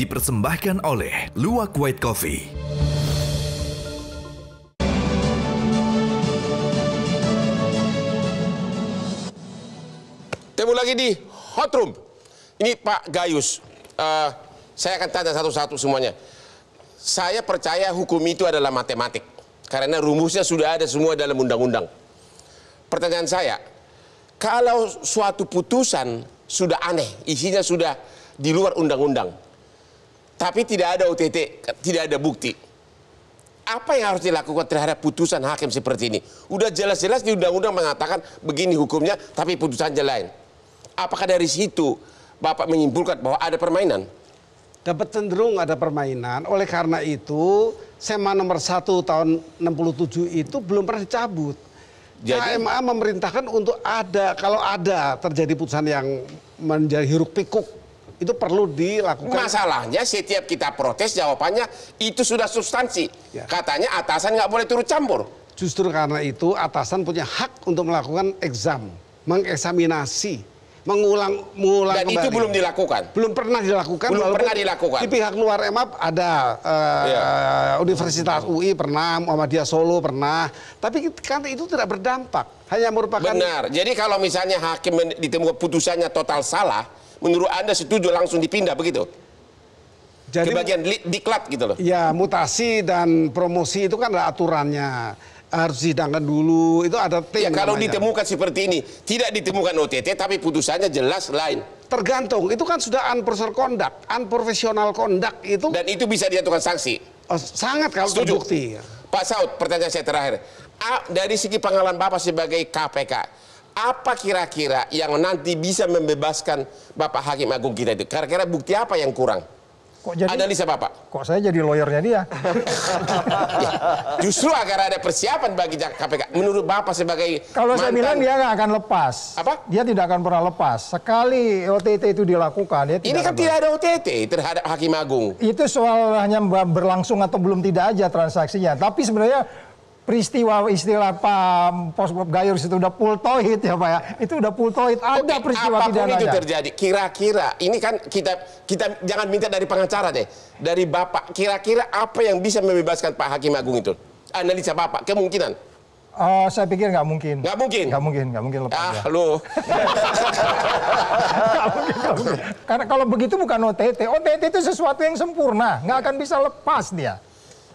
dipersembahkan oleh Luwak White Coffee. Temu lagi di Hot Room. Ini Pak Gayus. Uh, saya akan tanya satu-satu semuanya. Saya percaya hukum itu adalah matematik. Karena rumusnya sudah ada semua dalam undang-undang. Pertanyaan saya, kalau suatu putusan sudah aneh, isinya sudah di luar undang-undang, tapi tidak ada OTT, tidak ada bukti. Apa yang harus dilakukan terhadap putusan hakim seperti ini? Udah jelas-jelas di undang-undang mengatakan begini hukumnya, tapi putusan lain. Apakah dari situ Bapak menyimpulkan bahwa ada permainan? Dapat cenderung ada permainan. Oleh karena itu, SEMA nomor 1 tahun 67 itu belum pernah dicabut. Jadi, KMA memerintahkan untuk ada, kalau ada terjadi putusan yang menjadi hiruk pikuk itu perlu dilakukan. Masalahnya setiap kita protes jawabannya itu sudah substansi. Ya. Katanya atasan nggak boleh turut campur. Justru karena itu atasan punya hak untuk melakukan exam, mengeksaminasi, mengulang mengulang Dan kembali. itu belum dilakukan. Belum pernah dilakukan. Belum pernah dilakukan. Di pihak luar EMAP ada uh, ya. Eh, Universitas UI pernah, Muhammadiyah Solo pernah, tapi kan itu tidak berdampak. Hanya merupakan Benar. Jadi kalau misalnya hakim ditemukan putusannya total salah, menurut Anda setuju langsung dipindah begitu? Jadi, ke bagian diklat gitu loh. Ya, mutasi dan promosi itu kan ada aturannya harus sidangkan dulu itu ada ya, tim ya, kalau namanya. ditemukan seperti ini tidak ditemukan OTT tapi putusannya jelas lain tergantung itu kan sudah unprofessional conduct unprofessional conduct itu dan itu bisa dijatuhkan sanksi oh, sangat kalau Setuju. terbukti Pak Saud pertanyaan saya terakhir A, dari segi pengalaman Bapak sebagai KPK apa kira-kira yang nanti bisa membebaskan Bapak Hakim Agung kita itu? Kira-kira bukti apa yang kurang? Kok jadi, Analisa Bapak. Kok saya jadi lawyernya dia? ya, justru agar ada persiapan bagi KPK. Menurut Bapak sebagai Kalau mantan, saya bilang dia nggak akan lepas. Apa? Dia tidak akan pernah lepas. Sekali OTT itu dilakukan. Dia tidak Ini kan tidak ada OTT terhadap Hakim Agung. Itu soal hanya berlangsung atau belum tidak aja transaksinya. Tapi sebenarnya peristiwa istilah Pak Pos Gayur itu udah pultoid ya Pak ya. Itu udah pultoid ada Oke, peristiwa apapun pidana itu terjadi. Kira-kira ini kan kita kita jangan minta dari pengacara deh. Dari Bapak kira-kira apa yang bisa membebaskan Pak Hakim Agung itu? Analisa Bapak kemungkinan. Uh, saya pikir nggak mungkin. Nggak mungkin? Nggak mungkin, nggak mungkin lepas. Ah, lu. Karena kalau begitu bukan OTT. OTT itu sesuatu yang sempurna. Nggak akan bisa lepas dia.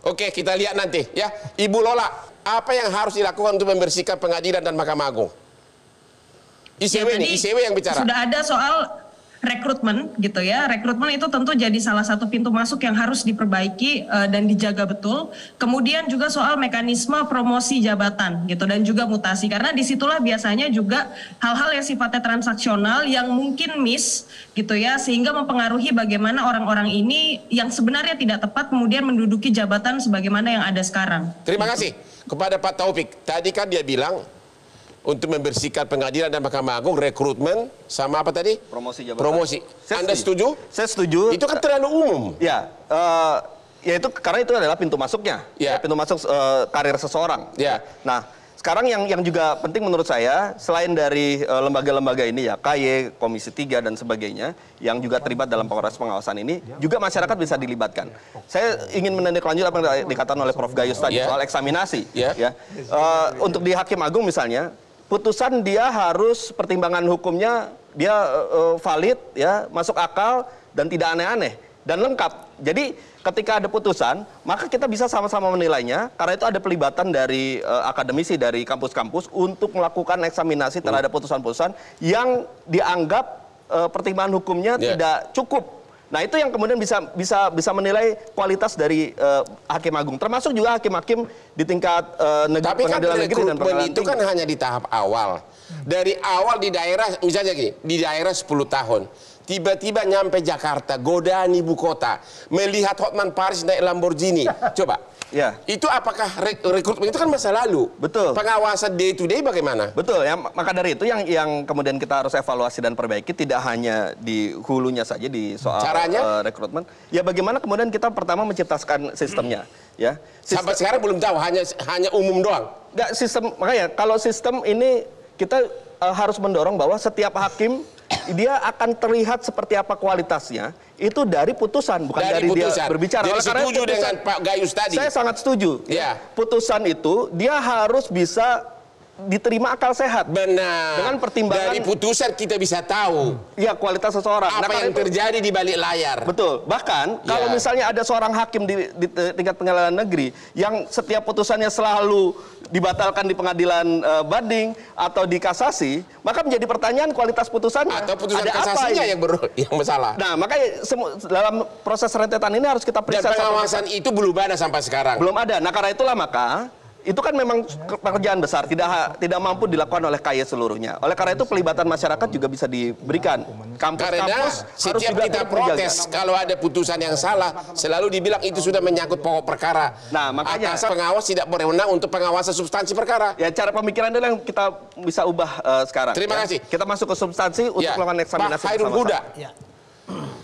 Oke, kita lihat nanti ya. Ibu Lola, apa yang harus dilakukan untuk membersihkan pengadilan dan Mahkamah Agung? ICW ya, ini, ICW yang bicara. Sudah ada soal rekrutmen gitu ya. Rekrutmen itu tentu jadi salah satu pintu masuk yang harus diperbaiki uh, dan dijaga betul. Kemudian juga soal mekanisme promosi jabatan gitu dan juga mutasi karena disitulah biasanya juga hal-hal yang sifatnya transaksional yang mungkin miss gitu ya sehingga mempengaruhi bagaimana orang-orang ini yang sebenarnya tidak tepat kemudian menduduki jabatan sebagaimana yang ada sekarang. Terima gitu. kasih kepada Pak Taufik. Tadi kan dia bilang untuk membersihkan pengadilan dan Mahkamah Agung rekrutmen sama apa tadi? Promosi jabatan. Promosi. Saya Anda setuju? Saya setuju. Itu kan terlalu umum. Ya. Uh, ya itu karena itu adalah pintu masuknya. Ya. ya pintu masuk uh, karir seseorang. Ya. Nah. Sekarang yang yang juga penting menurut saya selain dari eh, lembaga-lembaga uh, ini ya KY, Komisi 3 dan sebagainya yang juga terlibat dalam proses pengawasan ini ya. juga masyarakat bisa dilibatkan. Saya ingin lanjut apa yang dikatakan oleh Prof Gayus tadi yeah. soal eksaminasi yeah. ya. Uh, untuk di Hakim Agung misalnya putusan dia harus pertimbangan hukumnya dia uh, valid ya, masuk akal dan tidak aneh-aneh dan lengkap. Jadi ketika ada putusan, maka kita bisa sama-sama menilainya karena itu ada pelibatan dari uh, akademisi dari kampus-kampus untuk melakukan eksaminasi terhadap hmm. putusan-putusan yang dianggap uh, pertimbangan hukumnya yeah. tidak cukup Nah itu yang kemudian bisa bisa bisa menilai kualitas dari uh, hakim agung, termasuk juga hakim-hakim di tingkat uh, eh, negeri Tapi kan pengadilan kan negeri dan pengadilan itu kan hanya di tahap awal. Dari awal di daerah misalnya gini, di daerah 10 tahun. Tiba-tiba nyampe Jakarta, godaan ibu kota, melihat Hotman Paris naik Lamborghini. Coba Ya. Itu apakah rekrutmen itu kan masa lalu? Betul. Pengawasan day to day bagaimana? Betul. Ya, maka dari itu yang yang kemudian kita harus evaluasi dan perbaiki tidak hanya di hulunya saja di soal Caranya? Uh, rekrutmen. Ya bagaimana kemudian kita pertama menciptakan sistemnya, hmm. ya. Sistem, Sampai sekarang belum tahu hanya hanya umum doang. Enggak, sistem makanya kalau sistem ini kita uh, harus mendorong bahwa setiap hakim dia akan terlihat seperti apa kualitasnya itu dari putusan bukan dari, dari putusan. dia berbicara. Jadi Oleh setuju putusan, dengan Pak Gayus tadi. Saya sangat setuju. Ya. Putusan itu dia harus bisa diterima akal sehat. Benar. Dengan pertimbangan dari putusan kita bisa tahu ya kualitas seseorang. Apa nah, yang itu, terjadi di balik layar. Betul. Bahkan ya. kalau misalnya ada seorang hakim di, di, tingkat pengadilan negeri yang setiap putusannya selalu dibatalkan di pengadilan uh, banding atau di kasasi, maka menjadi pertanyaan kualitas putusannya. Atau putusan ada kasasinya apa yang ber, yang bersalah. Nah, maka dalam proses rentetan ini harus kita periksa. Dan pengawasan itu belum ada sampai sekarang. Belum ada. Nah, karena itulah maka itu kan memang pekerjaan besar, tidak tidak mampu dilakukan oleh kaya seluruhnya. Oleh karena itu pelibatan masyarakat juga bisa diberikan. Kampus-kampus harus setiap juga kita protes kalau ada putusan yang salah, selalu dibilang itu sudah menyangkut pokok perkara. Nah, makanya Atas pengawas tidak berwenang untuk pengawasan substansi perkara. Ya, cara pemikiran adalah yang kita bisa ubah uh, sekarang. Terima ya. kasih. Kita masuk ke substansi ya. untuk ya. melakukan eksaminasi. Pak Hairul Huda, ya.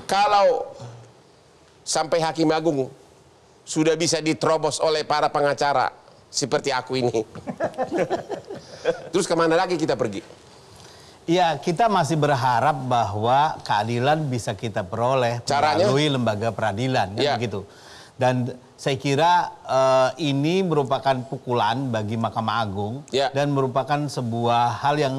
kalau sampai Hakim Agung sudah bisa diterobos oleh para pengacara seperti aku ini. Terus kemana lagi kita pergi? Ya, kita masih berharap bahwa keadilan bisa kita peroleh Caranya? melalui lembaga peradilan, kan ya. begitu. Dan saya kira uh, ini merupakan pukulan bagi Mahkamah Agung ya. dan merupakan sebuah hal yang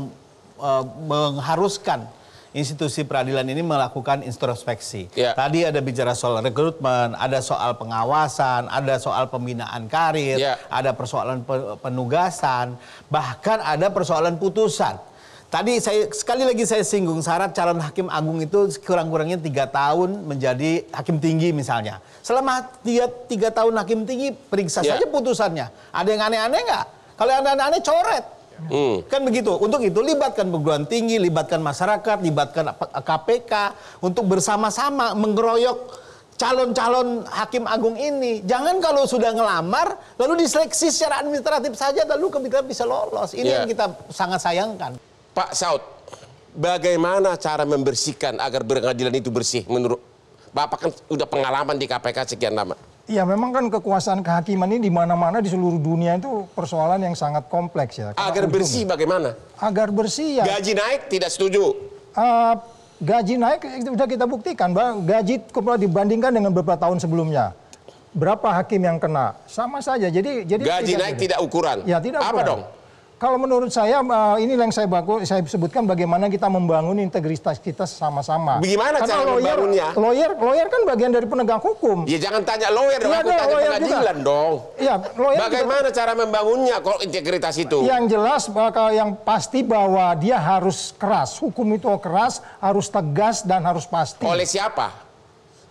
uh, mengharuskan institusi peradilan ini melakukan introspeksi. Ya. Tadi ada bicara soal rekrutmen, ada soal pengawasan, ada soal pembinaan karir, ya. ada persoalan penugasan, bahkan ada persoalan putusan. Tadi saya sekali lagi saya singgung syarat calon hakim agung itu kurang-kurangnya tiga tahun menjadi hakim tinggi misalnya. Selama tiga, tiga tahun hakim tinggi periksa yeah. saja putusannya. Ada yang aneh-aneh nggak? Kalau yang aneh-aneh coret. Hmm. Kan begitu. Untuk itu libatkan perguruan tinggi, libatkan masyarakat, libatkan KPK untuk bersama-sama menggeroyok calon-calon hakim agung ini. Jangan kalau sudah ngelamar lalu diseleksi secara administratif saja lalu kita bisa lolos. Ini yeah. yang kita sangat sayangkan. Pak Saud, bagaimana cara membersihkan agar berkeadilan itu bersih menurut Bapak kan udah pengalaman di KPK sekian lama. Ya memang kan kekuasaan kehakiman ini di mana-mana di seluruh dunia itu persoalan yang sangat kompleks ya. Agar ujung. bersih bagaimana? Agar bersih ya. Gaji naik tidak setuju. Uh, gaji naik itu sudah kita buktikan bahwa gaji kepala dibandingkan dengan beberapa tahun sebelumnya. Berapa hakim yang kena? Sama saja. Jadi jadi gaji tidak naik jadi. tidak ukuran. Ya tidak. Apa dong? kalau menurut saya eh, ini yang saya baku, saya sebutkan bagaimana kita membangun integritas kita sama-sama. Bagaimana Karena cara lawyer, membangunnya? Lawyer, lawyer kan bagian dari penegak hukum. Ya jangan tanya lawyer ya, aku tanya pengadilan juga. dong. Ya, lawyer bagaimana juga. cara membangunnya kalau integritas itu? Yang jelas bakal eh, yang pasti bahwa dia harus keras, hukum itu keras, harus tegas dan harus pasti. Oleh siapa?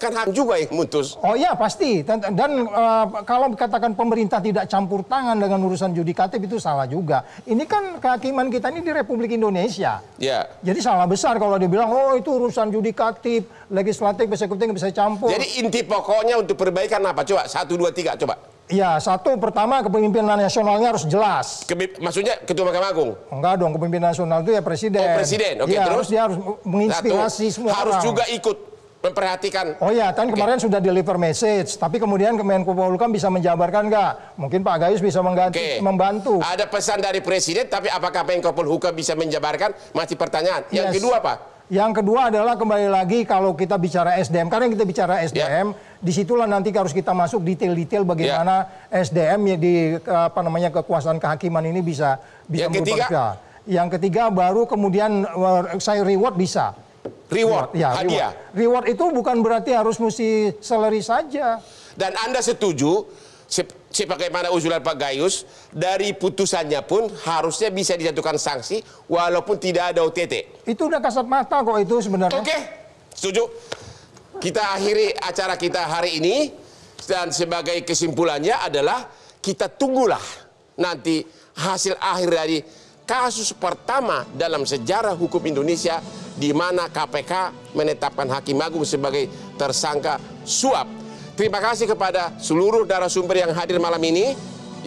kan hak juga yang mutus. Oh iya pasti. Dan, dan e, kalau dikatakan pemerintah tidak campur tangan dengan urusan judikatif itu salah juga. Ini kan kehakiman kita ini di Republik Indonesia. Ya. Jadi salah besar kalau dia bilang oh itu urusan judikatif, legislatif, eksekutif yang bisa campur. Jadi inti pokoknya untuk perbaikan apa? Coba satu dua tiga coba. Ya, satu pertama kepemimpinan nasionalnya harus jelas. Kebib, maksudnya Ketua Mahkamah Agung? Enggak dong, kepemimpinan nasional itu ya presiden. Oh, presiden. Oke, okay, ya, terus harus dia harus menginspirasi satu, semua harus orang. juga ikut memperhatikan. Oh ya, kan okay. kemarin sudah deliver message, tapi kemudian Kemenko Polhukam bisa menjabarkan nggak? Mungkin Pak Gayus bisa mengganti, okay. membantu. Ada pesan dari Presiden, tapi apakah Kemenko Polhukam bisa menjabarkan? Masih pertanyaan. Yes. Yang kedua Pak? Yang kedua adalah kembali lagi kalau kita bicara SDM, karena kita bicara ya. SDM, yeah. disitulah nanti harus kita masuk detail-detail bagaimana yeah. SDM ya di apa namanya kekuasaan kehakiman ini bisa bisa yang ketiga. Yang ketiga baru kemudian eh, saya reward bisa Reward, ya, hadiah. Reward. itu bukan berarti harus mesti salary saja. Dan Anda setuju sebagaimana usulan Pak Gayus dari putusannya pun harusnya bisa dijatuhkan sanksi walaupun tidak ada OTT. Itu udah kasat mata kok itu sebenarnya. Oke, setuju. Kita akhiri acara kita hari ini dan sebagai kesimpulannya adalah kita tunggulah nanti hasil akhir dari kasus pertama dalam sejarah hukum Indonesia di mana KPK menetapkan Hakim Agung sebagai tersangka suap. Terima kasih kepada seluruh darah sumber yang hadir malam ini.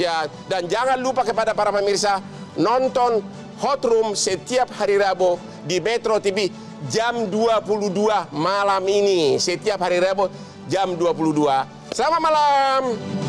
Ya, dan jangan lupa kepada para pemirsa nonton Hot Room setiap hari Rabu di Metro TV jam 22 malam ini. Setiap hari Rabu jam 22. Selamat malam.